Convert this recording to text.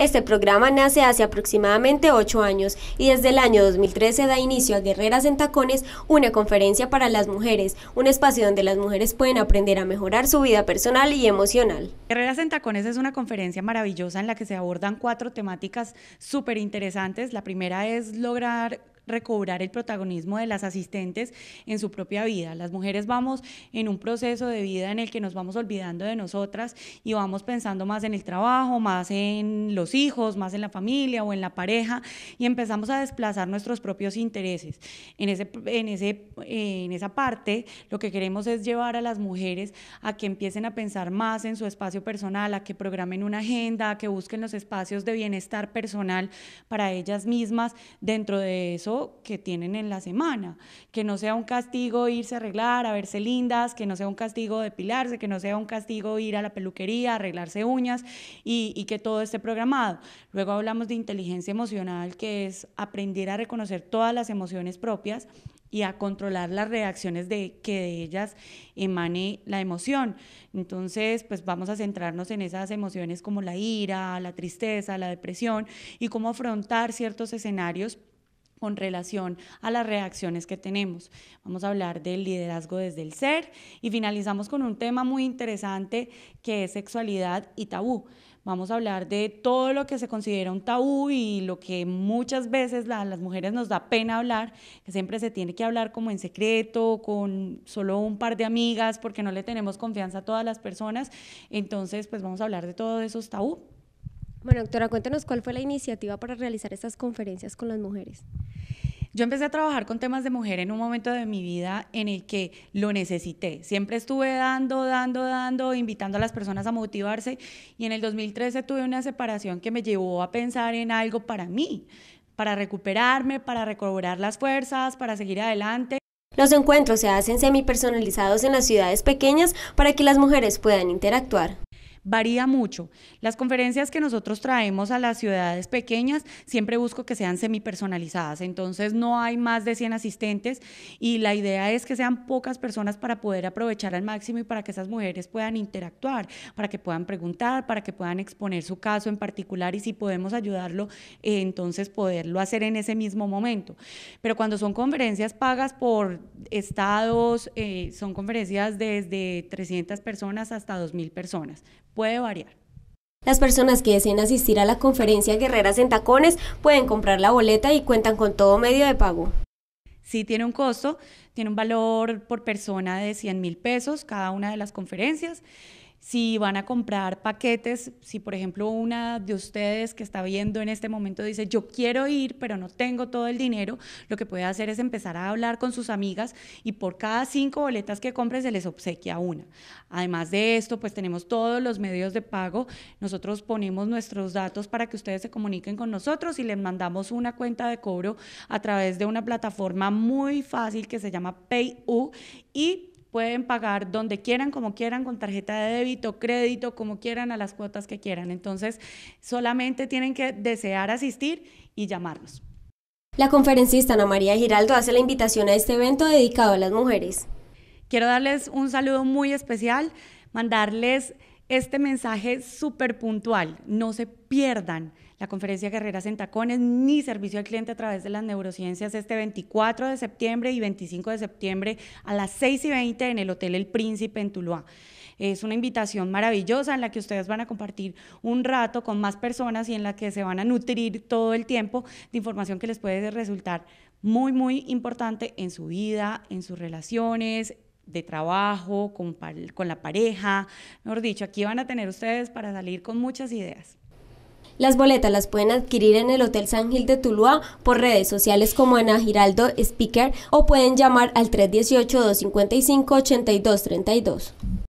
Este programa nace hace aproximadamente ocho años y desde el año 2013 da inicio a Guerreras en Tacones, una conferencia para las mujeres, un espacio donde las mujeres pueden aprender a mejorar su vida personal y emocional. Guerreras en Tacones es una conferencia maravillosa en la que se abordan cuatro temáticas súper interesantes. La primera es lograr recobrar el protagonismo de las asistentes en su propia vida. Las mujeres vamos en un proceso de vida en el que nos vamos olvidando de nosotras y vamos pensando más en el trabajo, más en los hijos, más en la familia o en la pareja y empezamos a desplazar nuestros propios intereses. En, ese, en, ese, en esa parte lo que queremos es llevar a las mujeres a que empiecen a pensar más en su espacio personal, a que programen una agenda, a que busquen los espacios de bienestar personal para ellas mismas. Dentro de eso que tienen en la semana, que no sea un castigo irse a arreglar, a verse lindas, que no sea un castigo depilarse, que no sea un castigo ir a la peluquería, arreglarse uñas y, que todo esté programado. Luego hablamos de inteligencia emocional, que es aprender a reconocer todas las emociones propias y a controlar las reacciones de que de ellas emane la emoción. Entonces, pues vamos a centrarnos en esas emociones como la ira, la tristeza, la depresión y cómo afrontar ciertos escenarios con relación a las reacciones que tenemos. Vamos a hablar del liderazgo desde el ser y finalizamos con un tema muy interesante que es sexualidad y tabú. Vamos a hablar de todo lo que se considera un tabú y lo que muchas veces las mujeres nos da pena hablar, que siempre se tiene que hablar como en secreto, con solo un par de amigas, porque no le tenemos confianza a todas las personas. Entonces, pues vamos a hablar de todos esos tabú. Bueno, doctora, cuéntenos cuál fue la iniciativa para realizar estas conferencias con las mujeres. Yo empecé a trabajar con temas de mujer en un momento de mi vida en el que lo necesité. Siempre estuve dando, dando, dando, invitando a las personas a motivarse y en el 2013 tuve una separación que me llevó a pensar en algo para mí, para recuperarme, para recobrar las fuerzas, para seguir adelante. Los encuentros se hacen semi personalizados en las ciudades pequeñas para que las mujeres puedan interactuar varía mucho. Las conferencias que nosotros traemos a las ciudades pequeñas siempre busco que sean semipersonalizadas, entonces no hay más de 100 asistentes y la idea es que sean pocas personas para poder aprovechar al máximo y para que esas mujeres puedan interactuar, para que puedan preguntar, para que puedan exponer su caso en particular y si podemos ayudarlo, eh, entonces poderlo hacer en ese mismo momento. Pero cuando son conferencias pagas por estados, eh, son conferencias desde 300 personas hasta 2.000 personas Puede variar. Las personas que deseen asistir a la conferencia Guerreras en Tacones pueden comprar la boleta y cuentan con todo medio de pago. Sí tiene un costo, tiene un valor por persona de 100 mil pesos cada una de las conferencias si van a comprar paquetes, si por ejemplo una de ustedes que está viendo en este momento dice, yo quiero ir, pero no tengo todo el dinero, lo que puede hacer es empezar a hablar con sus amigas y por cada cinco boletas que compre se les obsequia una. Además de esto, pues tenemos todos los medios de pago. Nosotros ponemos nuestros datos para que ustedes se comuniquen con nosotros y les mandamos una cuenta de cobro a través de una plataforma muy fácil que se llama PayU y pueden pagar donde quieran, como quieran, con tarjeta de débito, crédito, como quieran, a las cuotas que quieran. Entonces, solamente tienen que desear asistir y llamarnos. La conferencista Ana María Giraldo hace la invitación a este evento dedicado a las mujeres. Quiero darles un saludo muy especial, mandarles este mensaje súper puntual. No se pierdan la conferencia Guerreras en Tacones ni servicio al cliente a través de las neurociencias este 24 de septiembre y 25 de septiembre a las 6 y 20 en el Hotel El Príncipe en Tuluá. Es una invitación maravillosa en la que ustedes van a compartir un rato con más personas y en la que se van a nutrir todo el tiempo de información que les puede resultar muy, muy importante en su vida, en sus relaciones, de trabajo, con, la pareja. Mejor dicho, aquí van a tener ustedes para salir con muchas ideas. Las boletas las pueden adquirir en el Hotel San Gil de Tuluá por redes sociales como Ana Giraldo Speaker o pueden llamar al 318-255-8232.